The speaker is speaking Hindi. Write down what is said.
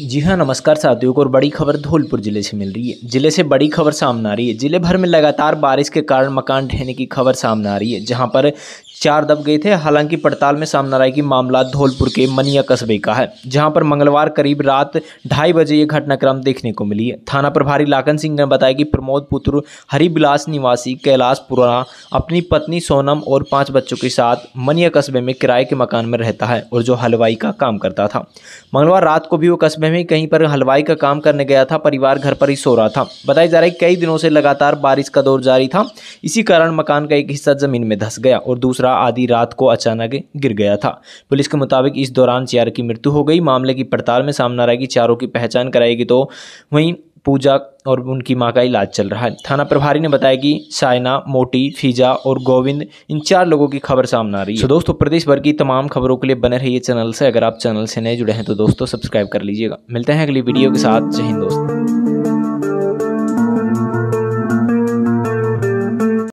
जी हाँ नमस्कार साथियों को और बड़ी खबर धौलपुर जिले से मिल रही है जिले से बड़ी खबर सामने आ रही है जिले भर में लगातार बारिश के कारण मकान ढहने की खबर सामने आ रही है जहां पर चार दब गए थे हालांकि पड़ताल में सामने आया कि मामला धौलपुर के मनिया कस्बे का है जहां पर मंगलवार करीब रात ढाई बजे यह घटनाक्रम देखने को मिली है थाना प्रभारी लाखन सिंह ने बताया कि प्रमोद पुत्र हरिबिलास निवासी कैलाश पुराना अपनी पत्नी सोनम और पांच बच्चों के साथ मनिया कस्बे में किराए के मकान में रहता है और जो हलवाई का काम करता था मंगलवार रात को भी वो कस्बे में कहीं पर हलवाई का काम करने गया था परिवार घर पर ही सो रहा था बताया जा रहा है कई दिनों से लगातार बारिश का दौर जारी था इसी कारण मकान का एक हिस्सा जमीन में धस गया और दूसरा आधी रात को अचानक गिर गया था पुलिस के मुताबिक इस दौरान चार की मृत्यु हो गई मामले की पड़ताल में सामना रहा चारों की पहचान कराएगी तो वहीं पूजा और उनकी मां का इलाज चल रहा है थाना प्रभारी ने बताया कि साइना मोटी फिजा और गोविंद इन चार लोगों की खबर सामने आ रही है तो दोस्तों प्रदेश भर की तमाम खबरों के लिए बने रहिए चैनल से अगर आप चैनल से नए जुड़े हैं तो दोस्तों सब्सक्राइब कर लीजिएगा मिलते हैं अगली वीडियो के साथ जय हिंद दोस्तों